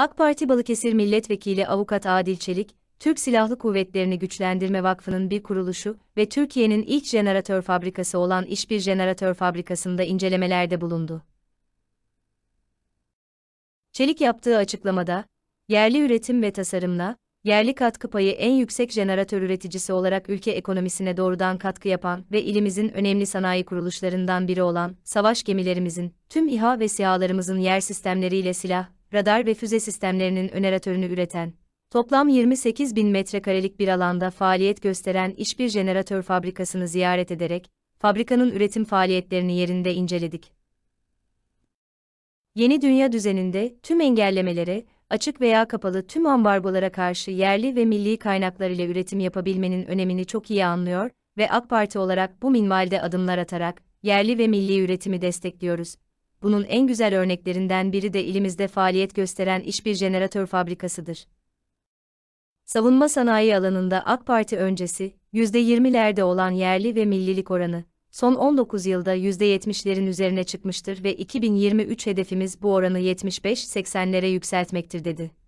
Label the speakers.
Speaker 1: AK Parti Balıkesir Milletvekili Avukat Adil Çelik, Türk Silahlı Kuvvetlerini Güçlendirme Vakfı'nın bir kuruluşu ve Türkiye'nin ilk jeneratör fabrikası olan İşbir Jeneratör Fabrikası'nda incelemelerde bulundu. Çelik yaptığı açıklamada, yerli üretim ve tasarımla, yerli katkı payı en yüksek jeneratör üreticisi olarak ülke ekonomisine doğrudan katkı yapan ve ilimizin önemli sanayi kuruluşlarından biri olan savaş gemilerimizin, tüm İHA ve SİHA'larımızın yer sistemleriyle silah, radar ve füze sistemlerinin öneratörünü üreten, toplam 28 bin metrekarelik bir alanda faaliyet gösteren işbir jeneratör fabrikasını ziyaret ederek, fabrikanın üretim faaliyetlerini yerinde inceledik. Yeni dünya düzeninde tüm engellemelere, açık veya kapalı tüm ambargolara karşı yerli ve milli kaynaklar ile üretim yapabilmenin önemini çok iyi anlıyor ve AK Parti olarak bu minvalde adımlar atarak yerli ve milli üretimi destekliyoruz bunun en güzel örneklerinden biri de ilimizde faaliyet gösteren işbir jeneratör fabrikasıdır. Savunma sanayi alanında AK Parti öncesi, %20'lerde olan yerli ve millilik oranı, son 19 yılda %70'lerin üzerine çıkmıştır ve 2023 hedefimiz bu oranı 75-80'lere yükseltmektir dedi.